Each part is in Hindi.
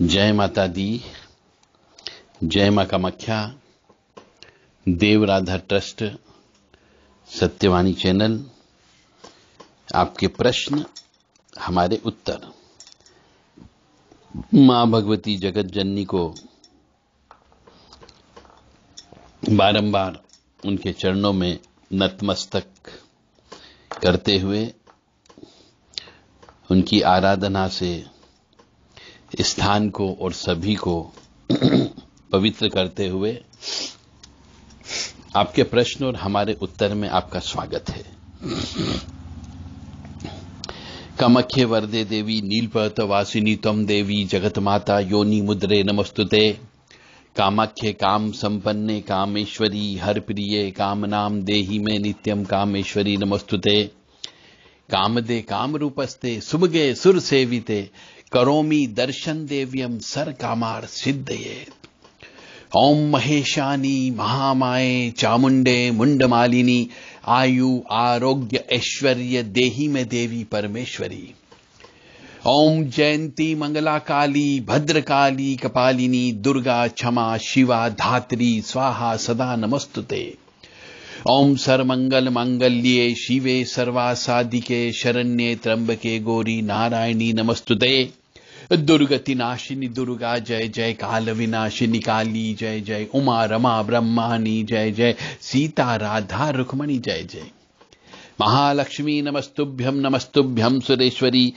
जय माता दी जय माँ कामाख्या देवराधा ट्रस्ट सत्यवाणी चैनल आपके प्रश्न हमारे उत्तर मां भगवती जगत जननी को बारंबार उनके चरणों में नतमस्तक करते हुए उनकी आराधना से स्थान को और सभी को पवित्र करते हुए आपके प्रश्न और हमारे उत्तर में आपका स्वागत है कमख्य वरदे देवी नीलपत वासिनी तम देवी जगत माता योनि मुद्रे नमस्तुते कामाख्य काम संपन्ने कामेश्वरी हर प्रिय काम नाम देही में नित्यम कामेश्वरी नमस्तुते कामदे काम रूपस्ते सुमगे सुर सेविते करोमी दर्शन देव्यम सर कामार सिद्ध ये ओम महेशानी महामाए चामुंडे मुंडमालिनी आयु आरोग्य ऐश्वर्य देही में देवी परमेश्वरी ओम जयंती मंगला काली भद्रकाली कपालिनी दुर्गा क्षमा शिवा धात्री स्वाहा सदा नमस्तुते ओम मंगल मंगल्ये शिवे सर्वासादिके शरण्ये त्र्यंबके गौरी नारायणी नमस्तुते दुर्गति नाशिनी दुर्गा जय जय काल विनाशिनी काली जय जय उमा रमा ब्रह्मानी जय जय सीता राधा रुक्मणी जय जय महालक्ष्मी नमस्तुभ्यम नमस्तुभ्यम सुरेश्वरी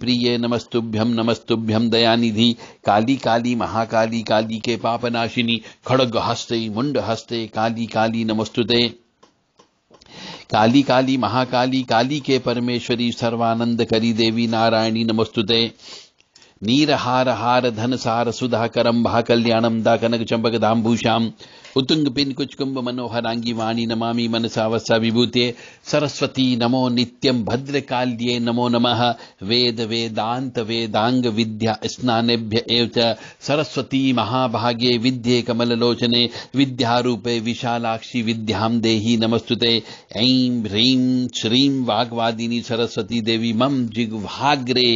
प्रिय नमस्तुभ्यम नमस्तुभ्यम दयानिधि काली काली महाकाली काली के पापनाशिनी खड़ग हस्ते मुंड हस्ते काली काली नमस्तुते काली काली महाकाली काली के परमेश्वरी सर्वानंद करी देवी नारायणी नमस्तुते नीरहार हार धन सार सुधाकरम भा दा कनक चंपक दाम्भूषाम उतुंग पिन कुछ कुंभ मनोहरांगी वाणी नमामि मनसा विभूते सरस्वती नमो नित्यं भद्रकाल्ये नमो नमः वेद वेदांत वेदांग विद्या स्नानेभ्य सरस्वती महाभागे विद्ये कमललोचने विद्यारूपे विशालाक्षि विद्यां देहि नमस्तुते ऐं ह्रीं श्रीं वाग्वादिनी सरस्वती देवी मम जिग्वाग्रे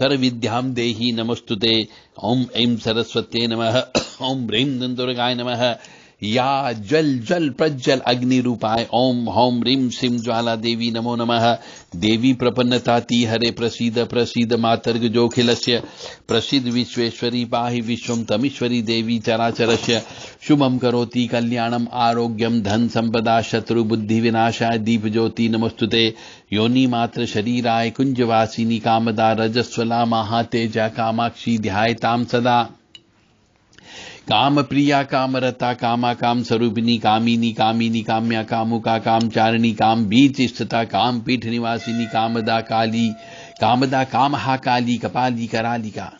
सर्वविद्याम् देहि नमस्तुते ॐ ऐं ऐम् नमः ॐ ब्रीम् नन्दुर्गाय नमः या ज्वल ज्वल प्रज्वल अग्नि रूपाय ओम होम रिम सिम ज्वाला देवी नमो नमः देवी ती हरे प्रसीद प्रसीद मातर्ग जोखिल प्रसिद्ध विश्वेश्वरी पाहि विश्वम तमीश्वरी देवी चराचरस्य शुभम करोति कल्याणम आरोग्यम धन संपदा शत्रु बुद्धि विनाशाय दीप ज्योति नमस्तुते योनि मात्र शरीराय कुंजवासिनी कामदा रजस्वला महातेजा कामाक्षी ध्यायताम सदा काम प्रिया काम कामा काम स्वरूपिनी कामिनी कामिनी काम्या कामुका काम चारिणी काम बीच स्थिता काम पीठ निवासिनी कामदा काली कामदा कामहा काली कपाली करालिका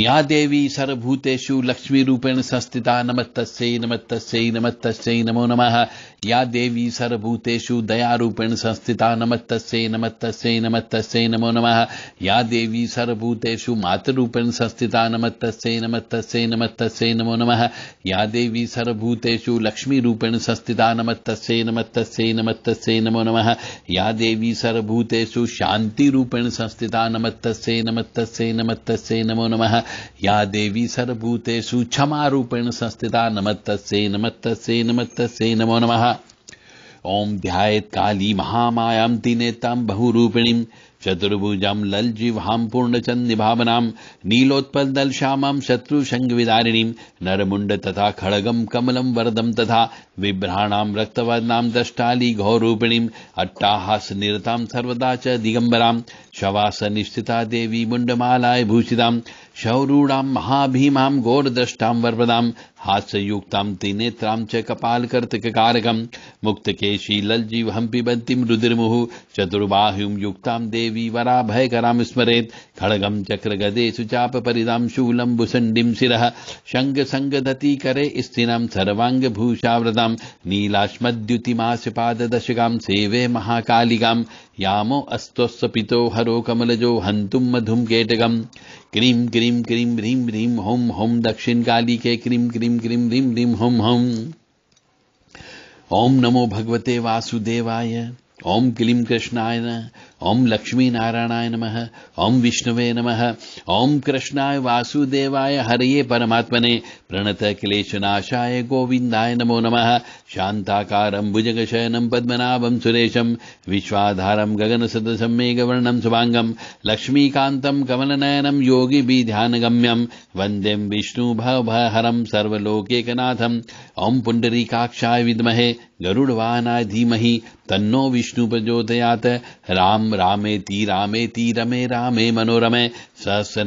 या देवी सर्वभूतेषु लक्ष्मीरूपेण संस्थिता नमस्तस्यै नमस्तस्यै नमस्तस्यै नमो नमः या देवी सर्वभूतेषु दयारूपेण संस्थिता नमस्तस्यै नमस्तस्यै नमस्तस्यै नमो नमः या देवी सर्वभूतेषु मातृरूपेण संस्थिता नमस्तस्यै नमस्तस्यै नमस्तस्यै नमो नमः या देवी सर्वभूतेषु लक्ष्मीरूपेण संस्थिता नमस्तस्यै नमस्तस्यै नमस्तस्यै नमो नमः या देवी सर्वभूतेषु शान्तिरूपेण संस्थिता नमस्तस्यै नमस्तस्यै नमस्तस्यै नमो नमः या देवी सर्वभूतेषु क्षमारूपेण संस्थिता नमत्तस्यै नमत्तस्यै नमत्तस्यै नमो नमः ॐ ध्यायत् काली महामायाम् तिनेताम् बहुरूपिणीम् चतुर्भुजाम् लल् जिह्वाम् पूर्णचन् निभावनाम् नीलोत्पल्दल श्यामाम् शत्रुशङ्गविदारिणीम् नरमुण्ड तथा खड्गम् कमलम् वरदम् तथा विभ्राणाम् रक्तवर्णाम् दष्टालि घोरूपिणीम् अट्टाहासनिरताम् सर्वदा च दिगम्बराम् निश्चिता देवी मुंडमालाय भूषिता शौरूणाम् महाभीमा गोरद्रष्टा वर्वदा हास्युक्ता त्रिनेत्राम् च कपालकर्तककारकम् मुक्तकेशी हम पिबंती रुधिर्मुहुः चतुर्बाह्युम् युक्ता देवी वरा वराभयकराम् स्मरेत् खड्गम् चक्रगदेषु चापपरिदाम् करे भुसण्डिम् सर्वांग भूषावृता स्थिरम् पाद नीलाश्मद्युतिमास्यपाददशकाम् सेवे महाकालिकाम् यामो अस्तोस्सपितो हरो कमलजो हंतुम मधुम केटगम क्रीम क्रीम क्रीम ह्रीम ह्रीम होम होम दक्षिण काली के क्रीम क्रीम क्रीम ह्रीम ह्रीम होम होम ओम नमो भगवते वासुदेवाय ओम क्लीम कृष्णाय ओम लक्ष्मी नारायणाय नमः ओम विष्णुवे नमः ओम कृष्णाय वासुदेवाय हरये परमात्मने प्रणत क्लेशनाशाय गोविंदय नमो नमः शान्ताकारं भुजगशयनं पद्मनाभं सुरेशं विश्वाधारं गगनसदसं मेघवर्णं सुभाङ्गं लक्ष्मीकान्तं कमलनयनं वंदेम विष्णु विष्णुभवभहरं सर्वोकेकनाथम ओं पुंडरीकाक्षाय विद्महे गरुडवाहनाय धीमहि तन्नो विष्णु प्रचोदयात् राम ती रामे ती रमे रामे मनोरमे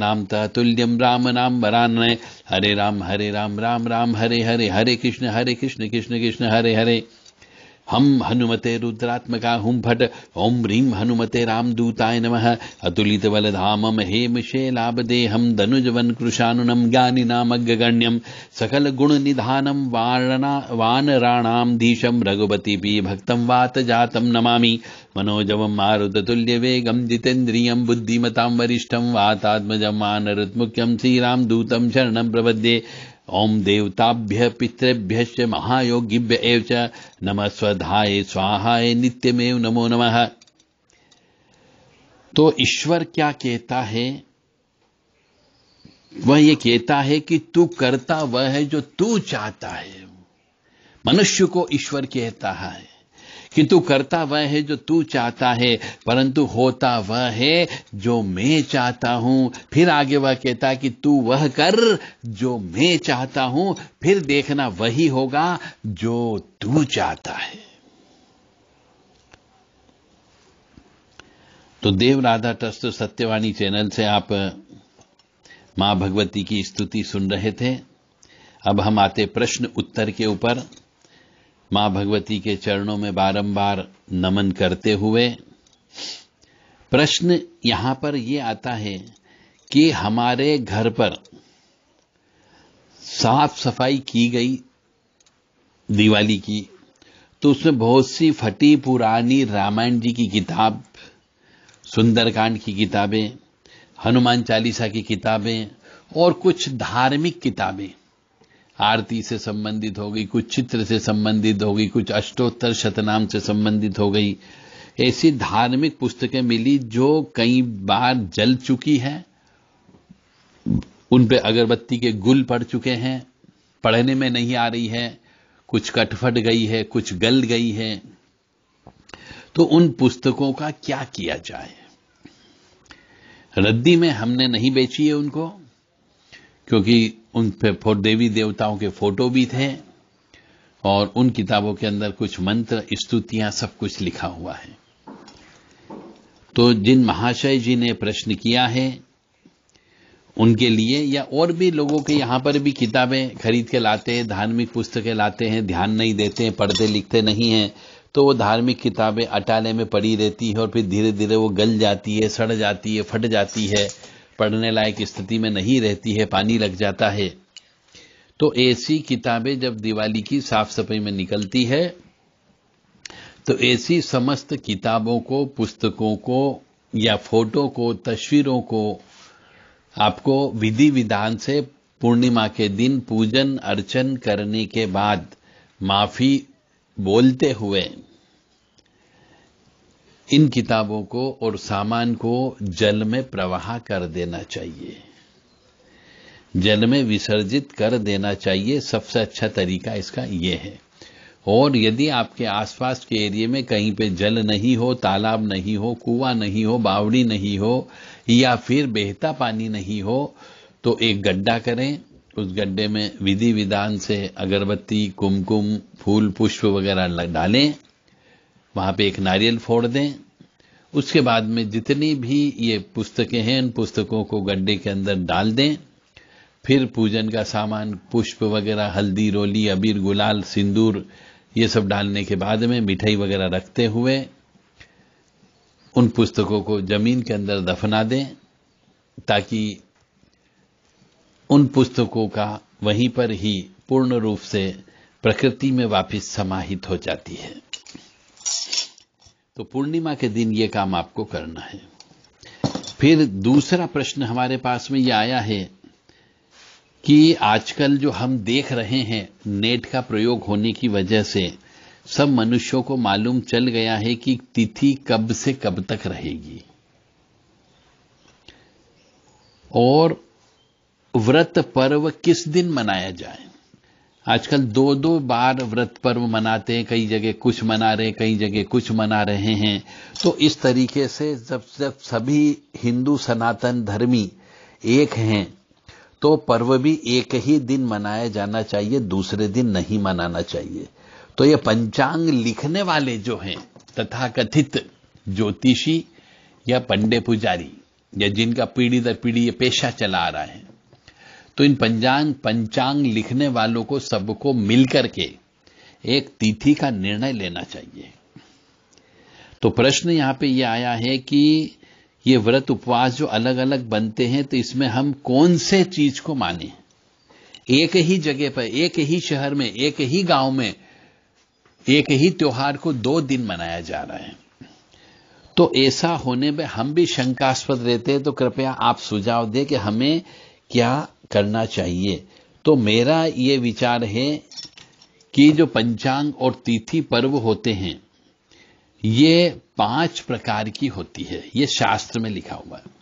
नाम तुल्यम राम नाम वरानय हरे राम हरे राम राम राम हरे हरे हरे कृष्ण हरे कृष्ण कृष्ण कृष्ण हरे हरे हम हनुमते रुद्रात्मका हुं भट ॐ ह्रीं हनुमते रामदूताय नमः धीशम रघुपति भी ज्ञानिनामग्रगण्यं वात वारणा नमा मनोजव मारुत तुल्य वेगम मनोजवं बुद्धिमता वरिष्ठम वातात्मज वरिष्ठं मुख्यम श्रीराम दूतम शरण प्रपद्ये ओम देवताभ्य पितृभ्य महायोगिभ्य नम स्वधाय स्वाहाय नित्यमेव नमो नमः तो ईश्वर क्या कहता है वह ये कहता है कि तू करता वह है जो तू चाहता है मनुष्य को ईश्वर कहता है कि तू करता वह है जो तू चाहता है परंतु होता वह है जो मैं चाहता हूं फिर आगे वह कहता है कि तू वह कर जो मैं चाहता हूं फिर देखना वही होगा जो तू चाहता है तो देव राधा ट्रस्ट सत्यवाणी चैनल से आप मां भगवती की स्तुति सुन रहे थे अब हम आते प्रश्न उत्तर के ऊपर मां भगवती के चरणों में बारंबार नमन करते हुए प्रश्न यहां पर यह आता है कि हमारे घर पर साफ सफाई की गई दिवाली की तो उसमें बहुत सी फटी पुरानी रामायण जी की किताब सुंदरकांड की किताबें हनुमान चालीसा की किताबें और कुछ धार्मिक किताबें आरती से संबंधित हो गई कुछ चित्र से संबंधित हो गई कुछ अष्टोत्तर शतनाम से संबंधित हो गई ऐसी धार्मिक पुस्तकें मिली जो कई बार जल चुकी है उन पे अगरबत्ती के गुल पड़ चुके हैं पढ़ने में नहीं आ रही है कुछ कटफट गई है कुछ गल गई है तो उन पुस्तकों का क्या किया जाए रद्दी में हमने नहीं बेची है उनको क्योंकि उन पे देवी देवताओं के फोटो भी थे और उन किताबों के अंदर कुछ मंत्र स्तुतियां सब कुछ लिखा हुआ है तो जिन महाशय जी ने प्रश्न किया है उनके लिए या और भी लोगों के यहां पर भी किताबें खरीद के लाते हैं धार्मिक पुस्तकें लाते हैं ध्यान नहीं देते हैं पढ़ते लिखते नहीं हैं तो वो धार्मिक किताबें अटाले में पड़ी रहती है और फिर धीरे धीरे वो गल जाती है सड़ जाती है फट जाती है पढ़ने लायक स्थिति में नहीं रहती है पानी लग जाता है तो ऐसी किताबें जब दिवाली की साफ सफाई में निकलती है तो ऐसी समस्त किताबों को पुस्तकों को या फोटो को तस्वीरों को आपको विधि विधान से पूर्णिमा के दिन पूजन अर्चन करने के बाद माफी बोलते हुए इन किताबों को और सामान को जल में प्रवाह कर देना चाहिए जल में विसर्जित कर देना चाहिए सबसे अच्छा तरीका इसका यह है और यदि आपके आसपास के एरिया में कहीं पे जल नहीं हो तालाब नहीं हो कुआ नहीं हो बावड़ी नहीं हो या फिर बेहता पानी नहीं हो तो एक गड्ढा करें उस गड्ढे में विधि विधान से अगरबत्ती कुमकुम फूल पुष्प वगैरह डालें वहां पे एक नारियल फोड़ दें उसके बाद में जितनी भी ये पुस्तकें हैं उन पुस्तकों को गड्ढे के अंदर डाल दें फिर पूजन का सामान पुष्प वगैरह हल्दी रोली अबीर गुलाल सिंदूर ये सब डालने के बाद में मिठाई वगैरह रखते हुए उन पुस्तकों को जमीन के अंदर दफना दें ताकि उन पुस्तकों का वहीं पर ही पूर्ण रूप से प्रकृति में वापस समाहित हो जाती है तो पूर्णिमा के दिन यह काम आपको करना है फिर दूसरा प्रश्न हमारे पास में यह आया है कि आजकल जो हम देख रहे हैं नेट का प्रयोग होने की वजह से सब मनुष्यों को मालूम चल गया है कि तिथि कब से कब तक रहेगी और व्रत पर्व किस दिन मनाया जाए आजकल दो दो बार व्रत पर्व मनाते हैं कई जगह कुछ मना रहे हैं कई जगह कुछ मना रहे हैं तो इस तरीके से जब जब सभी हिंदू सनातन धर्मी एक हैं तो पर्व भी एक ही दिन मनाया जाना चाहिए दूसरे दिन नहीं मनाना चाहिए तो ये पंचांग लिखने वाले जो हैं तथा कथित ज्योतिषी या पंडे पुजारी या जिनका पीढ़ी दर पीढ़ी ये पेशा चला आ रहा है तो इन पंचांग पंचांग लिखने वालों को सबको मिलकर के एक तिथि का निर्णय लेना चाहिए तो प्रश्न यहां पे यह आया है कि ये व्रत उपवास जो अलग अलग बनते हैं तो इसमें हम कौन से चीज को माने एक ही जगह पर एक ही शहर में एक ही गांव में एक ही त्योहार को दो दिन मनाया जा रहा है तो ऐसा होने में हम भी शंकास्पद रहते हैं तो कृपया आप सुझाव दें कि हमें क्या करना चाहिए तो मेरा ये विचार है कि जो पंचांग और तिथि पर्व होते हैं ये पांच प्रकार की होती है ये शास्त्र में लिखा हुआ है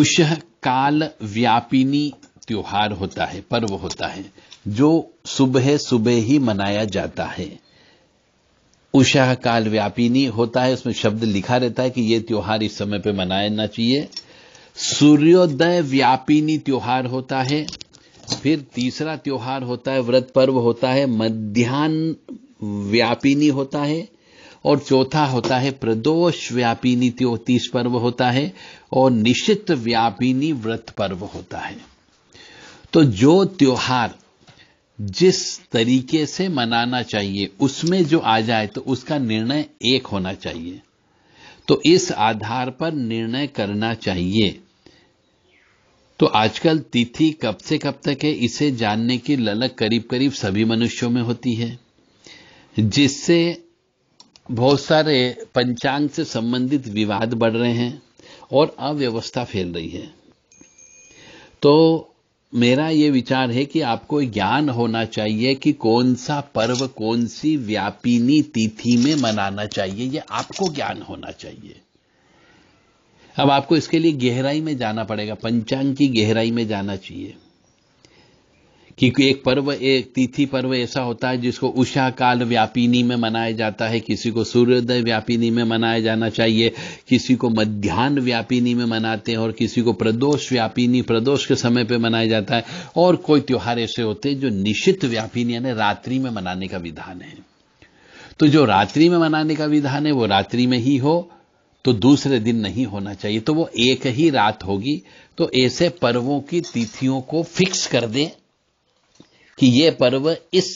उष काल व्यापिनी त्योहार होता है पर्व होता है जो सुबह सुबह ही मनाया जाता है उषा काल व्यापिनी होता है उसमें शब्द लिखा रहता है कि यह त्योहार इस समय पे मनाना चाहिए सूर्योदय व्यापिनी त्योहार होता है फिर तीसरा त्योहार होता है व्रत पर्व होता है मध्यान्ह व्यापिनी होता है और चौथा होता है प्रदोष व्यापिनी तीस पर्व होता है और निश्चित व्यापिनी व्रत पर्व होता है तो जो त्योहार जिस तरीके से मनाना चाहिए उसमें जो आ जाए तो उसका निर्णय एक होना चाहिए तो इस आधार पर निर्णय करना चाहिए तो आजकल तिथि कब से कब तक है इसे जानने की ललक करीब करीब सभी मनुष्यों में होती है जिससे बहुत सारे पंचांग से संबंधित विवाद बढ़ रहे हैं और अव्यवस्था फैल रही है तो मेरा ये विचार है कि आपको ज्ञान होना चाहिए कि कौन सा पर्व कौन सी व्यापिनी तिथि में मनाना चाहिए यह आपको ज्ञान होना चाहिए अब आपको इसके लिए गहराई में जाना पड़ेगा पंचांग की गहराई में जाना चाहिए क्योंकि एक पर्व एक तिथि पर्व ऐसा होता है जिसको उषा काल व्यापिनी में मनाया जाता है किसी को सूर्योदय व्यापिनी में मनाया जाना चाहिए किसी को मध्यान्ह व्यापिनी में मनाते हैं और किसी को प्रदोष व्यापिनी प्रदोष के समय पे मनाया जाता है और कोई त्यौहार ऐसे होते हैं जो निश्चित व्यापिनी यानी रात्रि में मनाने का विधान है तो जो रात्रि में मनाने का विधान है वो रात्रि में ही हो तो दूसरे दिन नहीं होना चाहिए तो वो एक ही रात होगी तो ऐसे पर्वों की तिथियों को फिक्स कर दें कि ये पर्व इस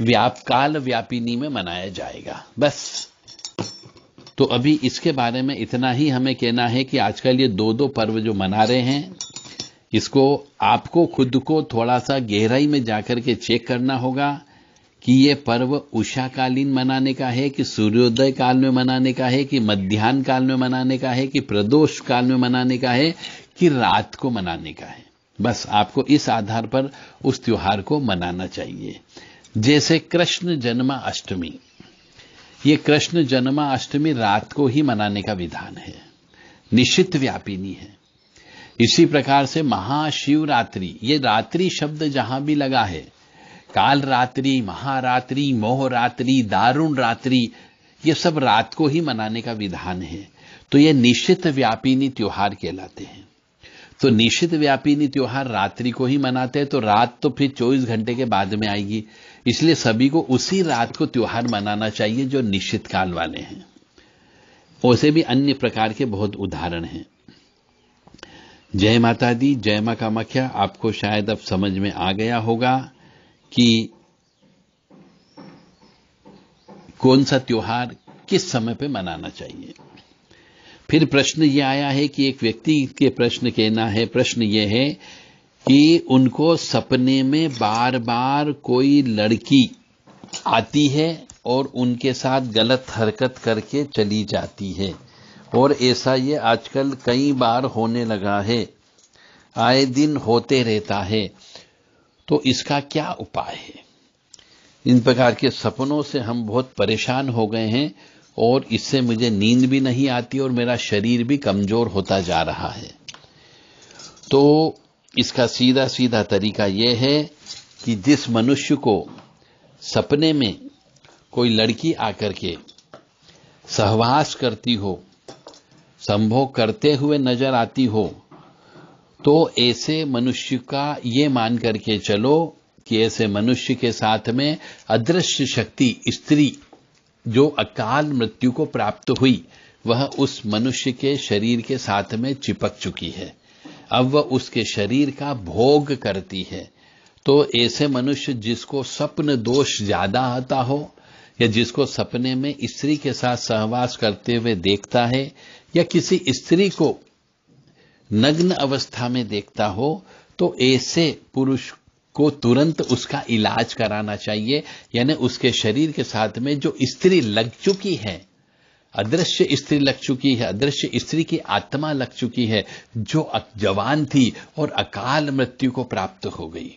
व्याप काल व्यापिनी में मनाया जाएगा बस तो अभी इसके बारे में इतना ही हमें कहना है कि आजकल ये दो दो पर्व जो मना रहे हैं इसको आपको खुद को थोड़ा सा गहराई में जाकर के चेक करना होगा कि ये पर्व उषाकालीन मनाने का है कि सूर्योदय काल में मनाने का है कि मध्यान्ह काल में मनाने का है कि प्रदोष काल में मनाने का है कि रात को मनाने का है बस आपको इस आधार पर उस त्योहार को मनाना चाहिए जैसे कृष्ण जन्मा अष्टमी ये कृष्ण जन्मा अष्टमी रात को ही मनाने का विधान है निश्चित व्यापिनी है इसी प्रकार से महाशिवरात्रि ये रात्रि शब्द जहां भी लगा है काल रात्रि महारात्रि मोहरात्रि दारुण रात्रि ये सब रात को ही मनाने का विधान है तो ये निश्चित व्यापिनी त्योहार कहलाते हैं तो निश्चित व्यापिनी त्योहार रात्रि को ही मनाते हैं तो रात तो फिर 24 घंटे के बाद में आएगी इसलिए सभी को उसी रात को त्योहार मनाना चाहिए जो निश्चित काल वाले हैं वैसे भी अन्य प्रकार के बहुत उदाहरण हैं जय माता दी जय का कामाख्या आपको शायद अब समझ में आ गया होगा कि कौन सा त्योहार किस समय पे मनाना चाहिए फिर प्रश्न ये आया है कि एक व्यक्ति के प्रश्न कहना है प्रश्न ये है कि उनको सपने में बार बार कोई लड़की आती है और उनके साथ गलत हरकत करके चली जाती है और ऐसा ये आजकल कई बार होने लगा है आए दिन होते रहता है तो इसका क्या उपाय है इन प्रकार के सपनों से हम बहुत परेशान हो गए हैं और इससे मुझे नींद भी नहीं आती और मेरा शरीर भी कमजोर होता जा रहा है तो इसका सीधा सीधा तरीका यह है कि जिस मनुष्य को सपने में कोई लड़की आकर के सहवास करती हो संभोग करते हुए नजर आती हो तो ऐसे मनुष्य का ये मान करके चलो कि ऐसे मनुष्य के साथ में अदृश्य शक्ति स्त्री जो अकाल मृत्यु को प्राप्त हुई वह उस मनुष्य के शरीर के साथ में चिपक चुकी है अब वह उसके शरीर का भोग करती है तो ऐसे मनुष्य जिसको स्वप्न दोष ज्यादा आता हो या जिसको सपने में स्त्री के साथ सहवास करते हुए देखता है या किसी स्त्री को नग्न अवस्था में देखता हो तो ऐसे पुरुष को तुरंत उसका इलाज कराना चाहिए यानी उसके शरीर के साथ में जो स्त्री लग चुकी है अदृश्य स्त्री लग चुकी है अदृश्य स्त्री की आत्मा लग चुकी है जो जवान थी और अकाल मृत्यु को प्राप्त हो गई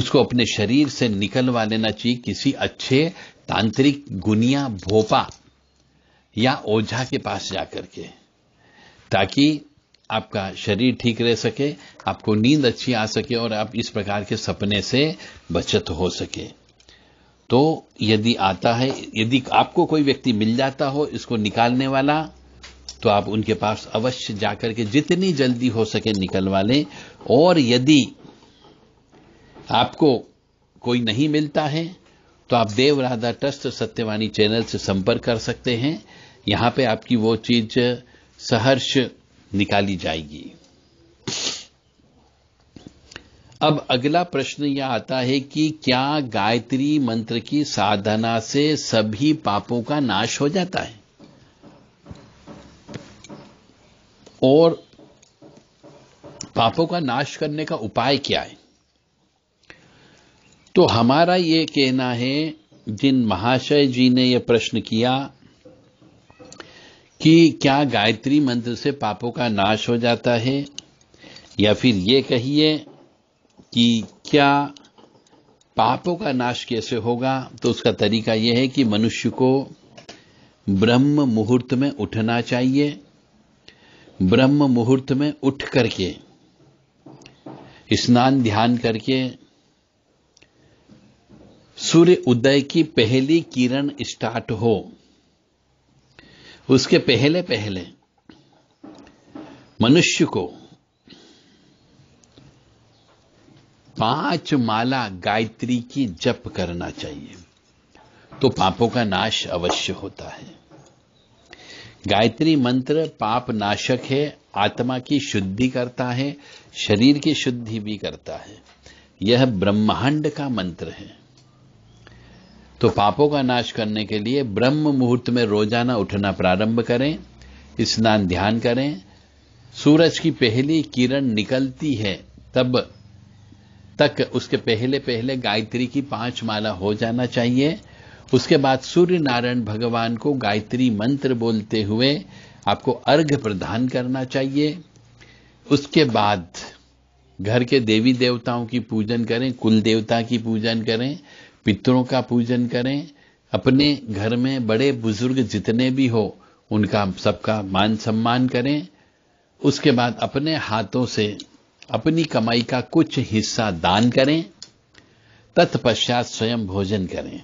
उसको अपने शरीर से निकलवा लेना चाहिए किसी अच्छे तांत्रिक गुनिया भोपा या ओझा के पास जाकर के ताकि आपका शरीर ठीक रह सके आपको नींद अच्छी आ सके और आप इस प्रकार के सपने से बचत हो सके तो यदि आता है यदि आपको कोई व्यक्ति मिल जाता हो इसको निकालने वाला तो आप उनके पास अवश्य जाकर के जितनी जल्दी हो सके निकलवा लें और यदि आपको कोई नहीं मिलता है तो आप देव राधा ट्रस्ट सत्यवाणी चैनल से संपर्क कर सकते हैं यहां पे आपकी वो चीज सहर्ष निकाली जाएगी अब अगला प्रश्न यह आता है कि क्या गायत्री मंत्र की साधना से सभी पापों का नाश हो जाता है और पापों का नाश करने का उपाय क्या है तो हमारा यह कहना है जिन महाशय जी ने यह प्रश्न किया कि क्या गायत्री मंत्र से पापों का नाश हो जाता है या फिर ये कहिए कि क्या पापों का नाश कैसे होगा तो उसका तरीका यह है कि मनुष्य को ब्रह्म मुहूर्त में उठना चाहिए ब्रह्म मुहूर्त में उठ करके स्नान ध्यान करके सूर्य उदय की पहली किरण स्टार्ट हो उसके पहले पहले मनुष्य को पांच माला गायत्री की जप करना चाहिए तो पापों का नाश अवश्य होता है गायत्री मंत्र पाप नाशक है आत्मा की शुद्धि करता है शरीर की शुद्धि भी करता है यह ब्रह्मांड का मंत्र है तो पापों का नाश करने के लिए ब्रह्म मुहूर्त में रोजाना उठना प्रारंभ करें स्नान ध्यान करें सूरज की पहली किरण निकलती है तब तक उसके पहले पहले गायत्री की पांच माला हो जाना चाहिए उसके बाद सूर्य नारायण भगवान को गायत्री मंत्र बोलते हुए आपको अर्घ प्रदान करना चाहिए उसके बाद घर के देवी देवताओं की पूजन करें कुल देवता की पूजन करें पितरों का पूजन करें अपने घर में बड़े बुजुर्ग जितने भी हो उनका सबका मान सम्मान करें उसके बाद अपने हाथों से अपनी कमाई का कुछ हिस्सा दान करें तत्पश्चात स्वयं भोजन करें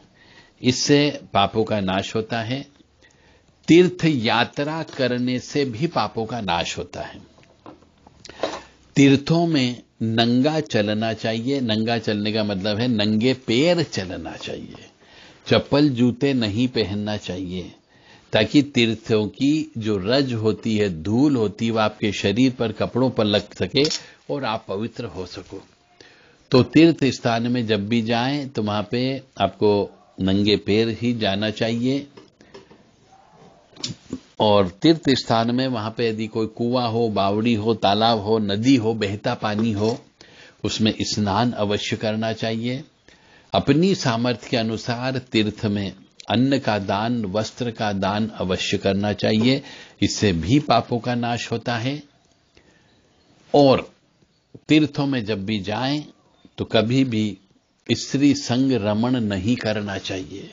इससे पापों का नाश होता है तीर्थ यात्रा करने से भी पापों का नाश होता है तीर्थों में नंगा चलना चाहिए नंगा चलने का मतलब है नंगे पैर चलना चाहिए चप्पल जूते नहीं पहनना चाहिए ताकि तीर्थों की जो रज होती है धूल होती है वह आपके शरीर पर कपड़ों पर लग सके और आप पवित्र हो सको तो तीर्थ स्थान में जब भी जाएं तो वहां पे आपको नंगे पैर ही जाना चाहिए और तीर्थ स्थान में वहां पे यदि कोई कुआं हो बावड़ी हो तालाब हो नदी हो बहता पानी हो उसमें स्नान अवश्य करना चाहिए अपनी सामर्थ्य के अनुसार तीर्थ में अन्न का दान वस्त्र का दान अवश्य करना चाहिए इससे भी पापों का नाश होता है और तीर्थों में जब भी जाएं तो कभी भी स्त्री संग रमण नहीं करना चाहिए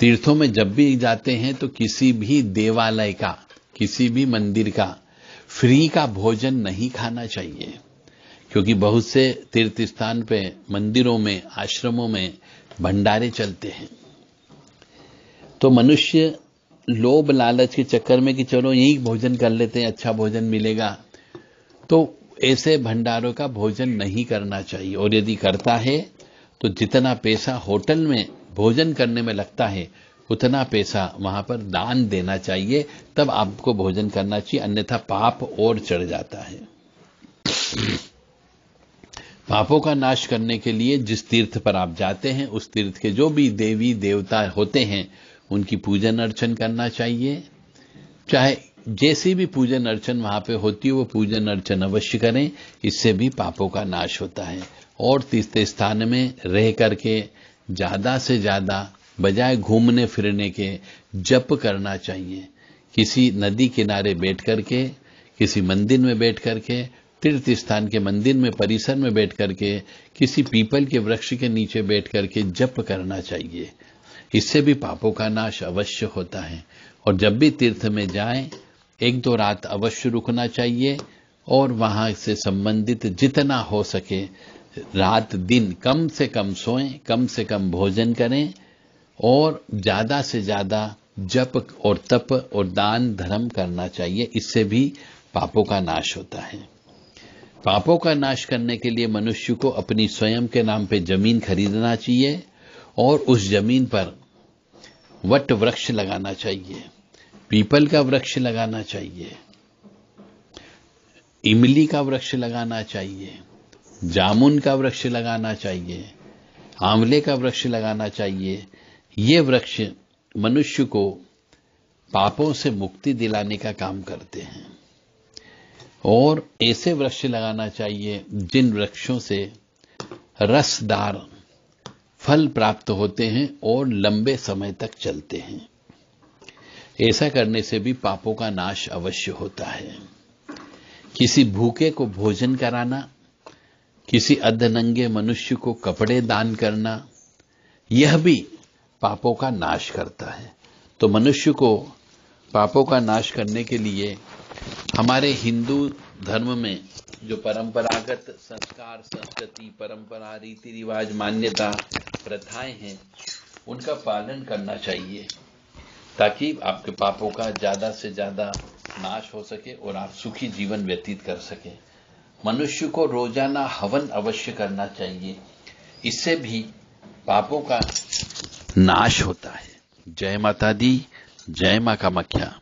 तीर्थों में जब भी जाते हैं तो किसी भी देवालय का किसी भी मंदिर का फ्री का भोजन नहीं खाना चाहिए क्योंकि बहुत से तीर्थ स्थान पे मंदिरों में आश्रमों में भंडारे चलते हैं तो मनुष्य लोभ लालच के चक्कर में कि चलो यही भोजन कर लेते हैं अच्छा भोजन मिलेगा तो ऐसे भंडारों का भोजन नहीं करना चाहिए और यदि करता है तो जितना पैसा होटल में भोजन करने में लगता है उतना पैसा वहां पर दान देना चाहिए तब आपको भोजन करना चाहिए अन्यथा पाप और चढ़ जाता है पापों का नाश करने के लिए जिस तीर्थ पर आप जाते हैं उस तीर्थ के जो भी देवी देवता होते हैं उनकी पूजन अर्चन करना चाहिए चाहे जैसी भी पूजन अर्चन वहां पे होती है वो पूजन अर्चन अवश्य करें इससे भी पापों का नाश होता है और तीसरे स्थान में रह करके ज्यादा से ज्यादा बजाय घूमने फिरने के जप करना चाहिए किसी नदी किनारे बैठ करके किसी मंदिर में बैठ करके तीर्थ स्थान के मंदिर में परिसर में बैठ करके किसी पीपल के वृक्ष के नीचे बैठ करके जप करना चाहिए इससे भी पापों का नाश अवश्य होता है और जब भी तीर्थ में जाए एक दो रात अवश्य रुकना चाहिए और वहां से संबंधित जितना हो सके रात दिन कम से कम सोएं कम से कम भोजन करें और ज्यादा से ज्यादा जप और तप और दान धर्म करना चाहिए इससे भी पापों का नाश होता है पापों का नाश करने के लिए मनुष्य को अपनी स्वयं के नाम पे जमीन खरीदना चाहिए और उस जमीन पर वट वृक्ष लगाना चाहिए पीपल का वृक्ष लगाना चाहिए इमली का वृक्ष लगाना चाहिए जामुन का वृक्ष लगाना चाहिए आंवले का वृक्ष लगाना चाहिए ये वृक्ष मनुष्य को पापों से मुक्ति दिलाने का काम करते हैं और ऐसे वृक्ष लगाना चाहिए जिन वृक्षों से रसदार फल प्राप्त होते हैं और लंबे समय तक चलते हैं ऐसा करने से भी पापों का नाश अवश्य होता है किसी भूखे को भोजन कराना किसी अधनंगे मनुष्य को कपड़े दान करना यह भी पापों का नाश करता है तो मनुष्य को पापों का नाश करने के लिए हमारे हिंदू धर्म में जो परंपरागत संस्कार संस्कृति परंपरा रीति रिवाज मान्यता प्रथाएं हैं उनका पालन करना चाहिए ताकि आपके पापों का ज्यादा से ज्यादा नाश हो सके और आप सुखी जीवन व्यतीत कर सकें मनुष्य को रोजाना हवन अवश्य करना चाहिए इससे भी पापों का नाश होता है जय माता दी जय मां का मख्या